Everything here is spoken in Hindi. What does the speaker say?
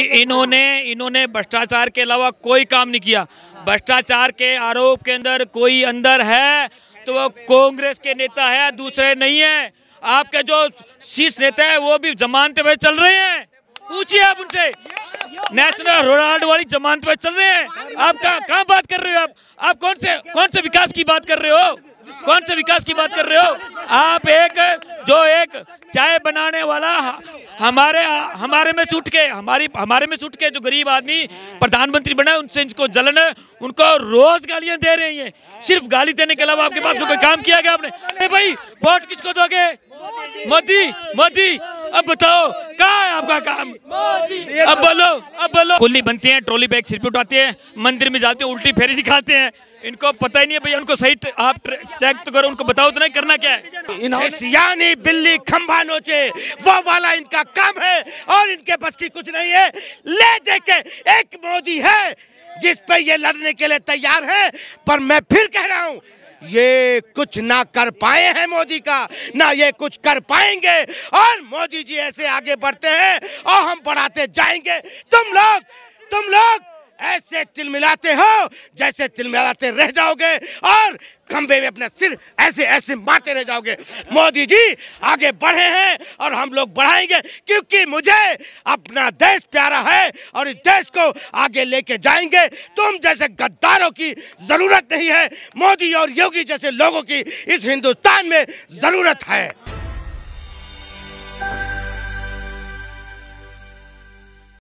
इन्होंने इन्होंने भ्रष्टाचार के अलावा कोई काम नहीं किया भ्रष्टाचार के आरोप के अंदर कोई अंदर है तो वो कांग्रेस के नेता है दूसरे नहीं है आपके जो शीर्ष नेता है वो भी जमानत पे चल रहे हैं पूछिए आप उनसे नेशनल रोनाल्डो वाली जमानत पे चल रहे हैं आप कहा बात कर रहे हो आप आप कौन से कौन से विकास की बात कर रहे हो कौन से विकास की बात कर रहे हो आप एक जो एक चाय बनाने वाला हमारे हमारे में सूट के हमारी हमारे में सूट के जो गरीब आदमी प्रधानमंत्री बना उनसे इनको जलन है उनको रोज गालियां दे रही हैं सिर्फ गाली देने के अलावा आपके पास कोई काम किया गया आपने अरे भाई वोट किसको दोगे मोदी मोदी अब बताओ कहा आपका काम अब बोलो अब बोलो कुल्ली बनती है ट्रॉली बैग सिर पे उठाती है मंदिर में जाते हैं उल्टी फेरी दिखाते हैं इनको पता ही नहीं है भैया उनको सही आप चेक तो करो उनको बताओ तो नहीं करना क्या है यानी बिल्ली खम्भा नोचे वो वाला इनका काम है और इनके बस की कुछ नहीं है ले देखे एक मोदी है जिस पर ये लड़ने के लिए तैयार है पर मैं फिर कह रहा हूँ ये कुछ ना कर पाए हैं मोदी का ना ये कुछ कर पाएंगे और मोदी जी ऐसे आगे बढ़ते हैं और हम बढ़ाते जाएंगे तुम लोग तुम लोग ऐसे तिल मिलाते हो जैसे तिल मिलाते रह जाओगे और खंबे में अपना सिर ऐसे ऐसे मारते रह जाओगे मोदी जी आगे बढ़े हैं और हम लोग बढ़ाएंगे क्योंकि मुझे अपना देश प्यारा है और इस देश को आगे लेके जाएंगे तुम जैसे गद्दारों की ज़रूरत नहीं है मोदी और योगी जैसे लोगों की इस हिंदुस्तान में ज़रूरत है